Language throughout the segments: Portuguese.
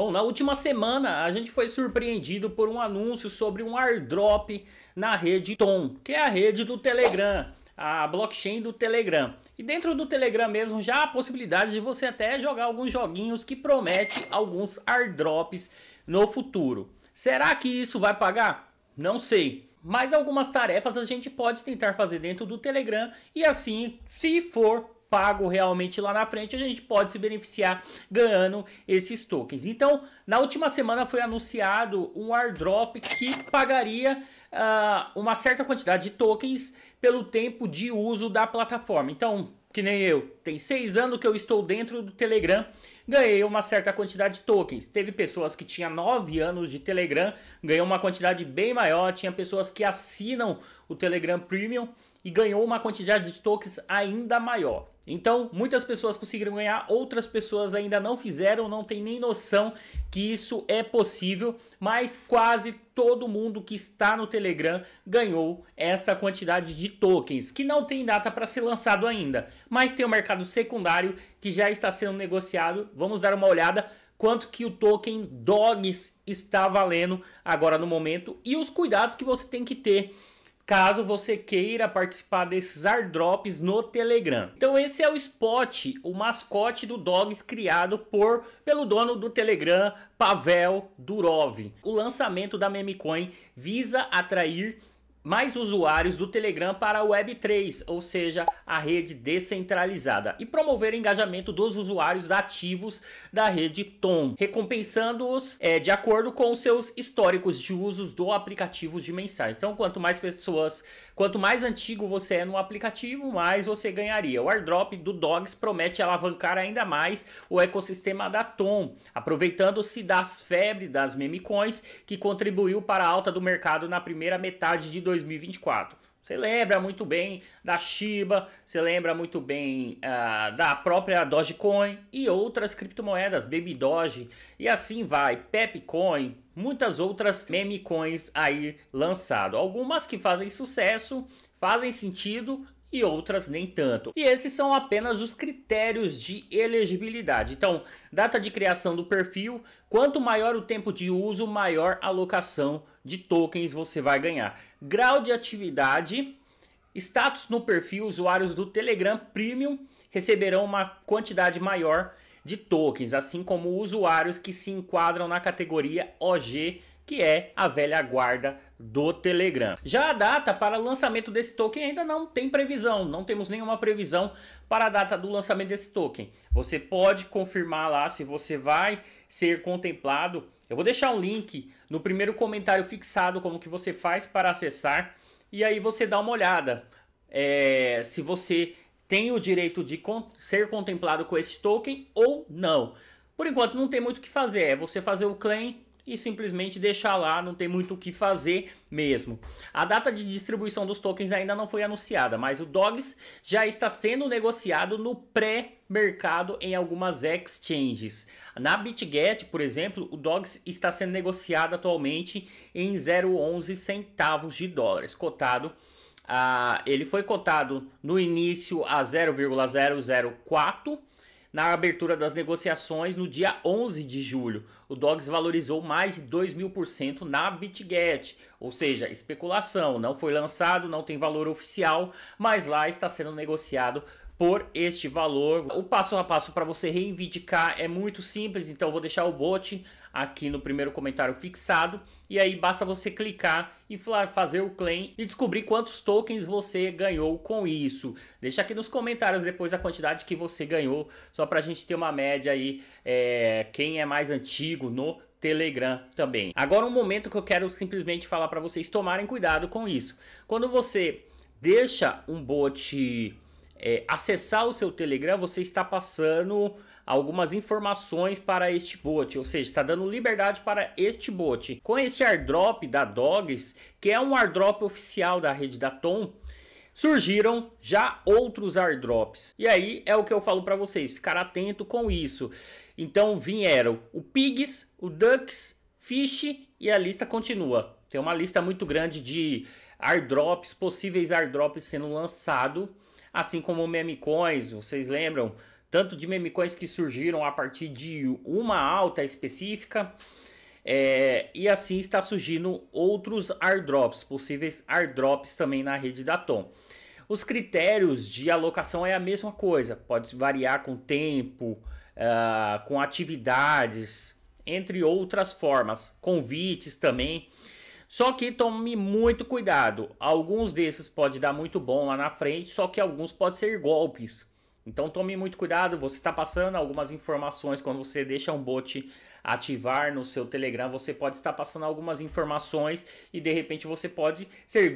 Bom, na última semana a gente foi surpreendido por um anúncio sobre um airdrop na rede Tom, que é a rede do Telegram, a blockchain do Telegram. E dentro do Telegram mesmo já há a possibilidade de você até jogar alguns joguinhos que promete alguns airdrops no futuro. Será que isso vai pagar? Não sei. Mas algumas tarefas a gente pode tentar fazer dentro do Telegram e assim, se for pago realmente lá na frente, a gente pode se beneficiar ganhando esses tokens. Então, na última semana foi anunciado um airdrop que pagaria uh, uma certa quantidade de tokens pelo tempo de uso da plataforma. Então, que nem eu, tem seis anos que eu estou dentro do Telegram, ganhei uma certa quantidade de tokens. Teve pessoas que tinham nove anos de Telegram, ganhou uma quantidade bem maior, tinha pessoas que assinam o Telegram Premium e ganhou uma quantidade de tokens ainda maior. Então, muitas pessoas conseguiram ganhar, outras pessoas ainda não fizeram, não tem nem noção que isso é possível, mas quase todo mundo que está no Telegram ganhou esta quantidade de tokens, que não tem data para ser lançado ainda, mas tem o um mercado secundário que já está sendo negociado. Vamos dar uma olhada quanto que o token DOGS está valendo agora no momento e os cuidados que você tem que ter caso você queira participar desses airdrops no Telegram. Então esse é o Spot, o mascote do Dogs criado por pelo dono do Telegram, Pavel Durov. O lançamento da memecoin visa atrair mais usuários do Telegram para a Web3, ou seja, a rede descentralizada, e promover o engajamento dos usuários ativos da rede Tom, recompensando-os é, de acordo com seus históricos de usos do aplicativo de mensagem. Então, quanto mais pessoas, quanto mais antigo você é no aplicativo, mais você ganharia. O airdrop do Dogs promete alavancar ainda mais o ecossistema da Tom, aproveitando-se das febres das memecoins que contribuiu para a alta do mercado na primeira metade de 2024. Você lembra muito bem da Shiba, você lembra muito bem uh, da própria Dogecoin e outras criptomoedas, Baby Doge e assim vai, Pepcoin, muitas outras meme coins aí lançado. Algumas que fazem sucesso, fazem sentido e outras nem tanto. E esses são apenas os critérios de elegibilidade. Então, data de criação do perfil, quanto maior o tempo de uso, maior a alocação de tokens você vai ganhar grau de atividade, status no perfil, usuários do Telegram Premium receberão uma quantidade maior de tokens, assim como usuários que se enquadram na categoria OG que é a velha guarda do Telegram. Já a data para o lançamento desse token ainda não tem previsão, não temos nenhuma previsão para a data do lançamento desse token. Você pode confirmar lá se você vai ser contemplado. Eu vou deixar um link no primeiro comentário fixado como que você faz para acessar e aí você dá uma olhada. É, se você tem o direito de ser contemplado com esse token ou não. Por enquanto não tem muito o que fazer, é você fazer o claim e simplesmente deixar lá, não tem muito o que fazer mesmo. A data de distribuição dos tokens ainda não foi anunciada, mas o DOGS já está sendo negociado no pré mercado em algumas exchanges. Na BitGet, por exemplo, o DOGS está sendo negociado atualmente em 0,11 centavos de dólares, cotado a, ele foi cotado no início a 0,004 na abertura das negociações no dia 11 de julho. O DOGS valorizou mais de 2 mil por cento na BitGet, ou seja, especulação, não foi lançado, não tem valor oficial, mas lá está sendo negociado por este valor. O passo a passo para você reivindicar é muito simples, então eu vou deixar o bot aqui no primeiro comentário fixado e aí basta você clicar e fazer o claim e descobrir quantos tokens você ganhou com isso. Deixa aqui nos comentários depois a quantidade que você ganhou, só para a gente ter uma média aí, é, quem é mais antigo no Telegram também. Agora um momento que eu quero simplesmente falar para vocês tomarem cuidado com isso. Quando você deixa um bot é, acessar o seu Telegram, você está passando algumas informações para este bot, ou seja, está dando liberdade para este bot. Com este airdrop da Dogs, que é um airdrop oficial da rede da Tom, surgiram já outros airdrops. E aí é o que eu falo para vocês, ficar atento com isso. Então vieram o Pigs, o Ducks, Fish e a lista continua. Tem uma lista muito grande de airdrops, possíveis airdrops sendo lançado assim como meme coins, vocês lembram? Tanto de meme coins que surgiram a partir de uma alta específica, é, e assim está surgindo outros airdrops, possíveis airdrops também na rede da Tom. Os critérios de alocação é a mesma coisa, pode variar com tempo, uh, com atividades, entre outras formas, convites também. Só que tome muito cuidado. Alguns desses pode dar muito bom lá na frente, só que alguns pode ser golpes. Então tome muito cuidado, você está passando algumas informações quando você deixa um bot ativar no seu Telegram, você pode estar passando algumas informações e de repente você pode ser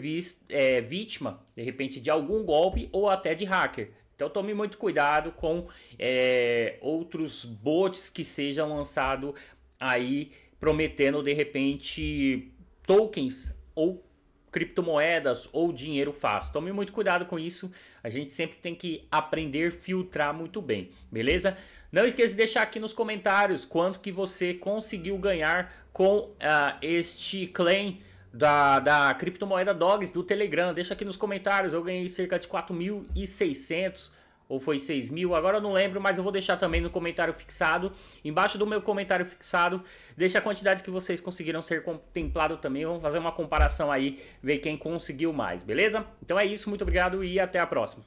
é, vítima, de repente, de algum golpe ou até de hacker. Então tome muito cuidado com é, outros bots que sejam lançados aí prometendo de repente tokens ou criptomoedas ou dinheiro fácil. Tome muito cuidado com isso. A gente sempre tem que aprender filtrar muito bem, beleza? Não esqueça de deixar aqui nos comentários quanto que você conseguiu ganhar com uh, este claim da, da criptomoeda Dogs do Telegram. Deixa aqui nos comentários. Eu ganhei cerca de 4.600 ou foi 6 mil, agora eu não lembro, mas eu vou deixar também no comentário fixado, embaixo do meu comentário fixado, deixa a quantidade que vocês conseguiram ser contemplado também, vamos fazer uma comparação aí, ver quem conseguiu mais, beleza? Então é isso, muito obrigado e até a próxima.